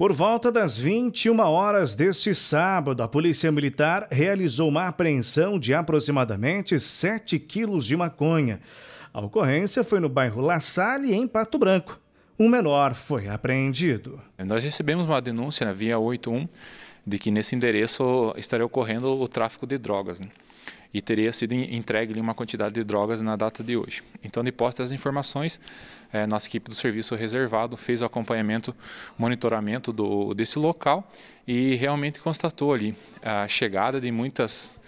Por volta das 21 horas deste sábado, a Polícia Militar realizou uma apreensão de aproximadamente 7 quilos de maconha. A ocorrência foi no bairro La Salle, em Pato Branco. Um menor foi apreendido. Nós recebemos uma denúncia na via 81 de que nesse endereço estaria ocorrendo o tráfico de drogas. Né? E teria sido entregue uma quantidade de drogas na data de hoje. Então, de posse das informações, é, nossa equipe do serviço reservado fez o acompanhamento, monitoramento do, desse local e realmente constatou ali a chegada de muitas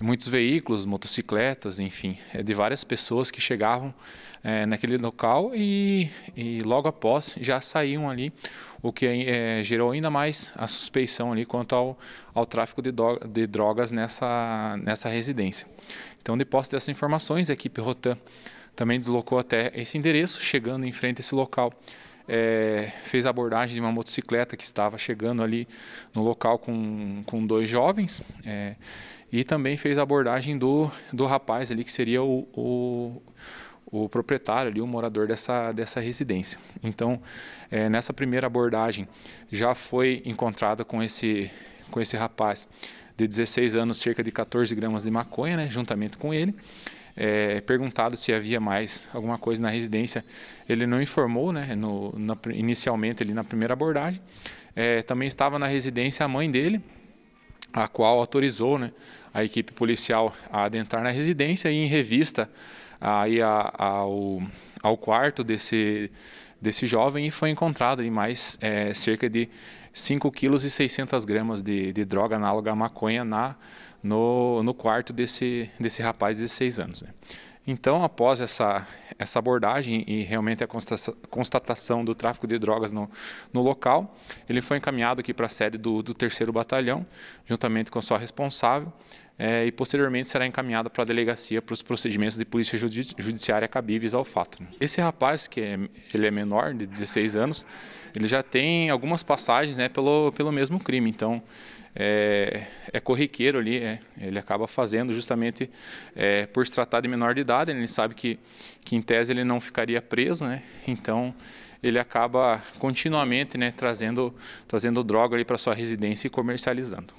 muitos veículos, motocicletas, enfim, é de várias pessoas que chegavam é, naquele local e, e, logo após já saíam ali, o que é, gerou ainda mais a suspeição ali quanto ao, ao tráfico de, do, de drogas nessa, nessa residência. Então, depois dessas informações, a equipe Rotan também deslocou até esse endereço, chegando em frente a esse local é, fez a abordagem de uma motocicleta que estava chegando ali no local com, com dois jovens é, e também fez a abordagem do, do rapaz ali que seria o, o, o proprietário ali, o morador dessa, dessa residência. Então, é, nessa primeira abordagem já foi encontrada com esse, com esse rapaz de 16 anos, cerca de 14 gramas de maconha, né, juntamente com ele é, perguntado se havia mais alguma coisa na residência. Ele não informou, né? No, na, inicialmente, ali na primeira abordagem. É, também estava na residência a mãe dele, a qual autorizou né, a equipe policial a adentrar na residência e em revista aí a, a, ao, ao quarto desse, desse jovem e foi encontrado aí mais é, cerca de 5 quilos e 600 gramas de, de droga análoga à maconha na, no, no quarto desse, desse rapaz de 16 anos. Né? Então, após essa, essa abordagem e realmente a constatação do tráfico de drogas no, no local, ele foi encaminhado aqui para a sede do, do 3 Batalhão, juntamente com sua responsável, é, e posteriormente será encaminhado para a delegacia para os procedimentos de polícia judi judiciária cabíveis ao fato. Né? Esse rapaz, que é, ele é menor, de 16 anos, ele já tem algumas passagens né, pelo, pelo mesmo crime, então é, é corriqueiro ali, é, ele acaba fazendo justamente é, por se tratar de menor de idade, né? ele sabe que, que em tese ele não ficaria preso, né? Então ele acaba continuamente né, trazendo, trazendo droga para sua residência e comercializando.